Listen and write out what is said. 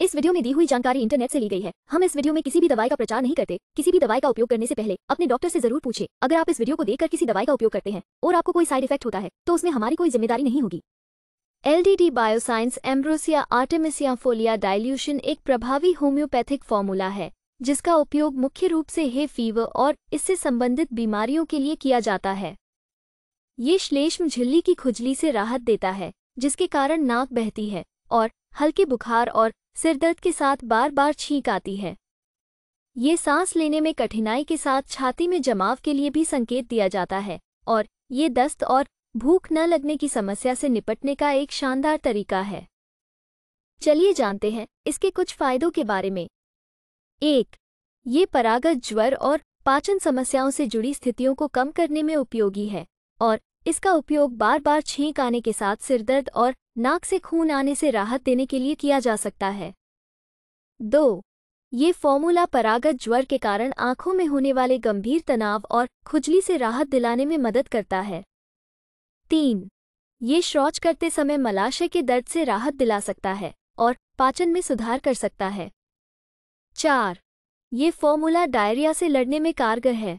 इस वीडियो में दी हुई जानकारी इंटरनेट से ली गई है हम इस वीडियो में किसी भी दवाई का प्रचार नहीं करते किसी भी दवाई का उपयोग करने से पहले अपने डॉक्टर से जरूर पूछे अगर आप इस वीडियो को देखकर किसी दवाई का उपयोग करते हैं और आपको कोई साइड इफेक्ट होता है तो उसमें हमारी कोई जिम्मेदारी नहीं होगी D bioscience ambrosia artemisia folia dilution एक प्रभावी होम्योपैथिक फॉर्मूला है जिसका उपयोग मुख्य रूप से हे फीवर और इससे संबंधित बीमारियों के लिए किया जाता है ये श्लेष्म झिल्ली की खुजली से राहत देता है जिसके कारण नाक बहती है और हल्के बुखार और सिरदर्द के साथ बार बार छींक आती है ये सांस लेने में कठिनाई के साथ छाती में जमाव के लिए भी संकेत दिया जाता है और ये दस्त और भूख न लगने की समस्या से निपटने का एक शानदार तरीका है चलिए जानते हैं इसके कुछ फायदों के बारे में एक ये परागत ज्वर और पाचन समस्याओं से जुड़ी स्थितियों को कम करने में उपयोगी है और इसका उपयोग बार बार छींक आने के साथ सिरदर्द और नाक से खून आने से राहत देने के लिए किया जा सकता है दो ये फॉर्मूला परागत ज्वर के कारण आंखों में होने वाले गंभीर तनाव और खुजली से राहत दिलाने में मदद करता है तीन ये शौच करते समय मलाशय के दर्द से राहत दिला सकता है और पाचन में सुधार कर सकता है चार ये फॉर्मूला डायरिया से लड़ने में कारगर है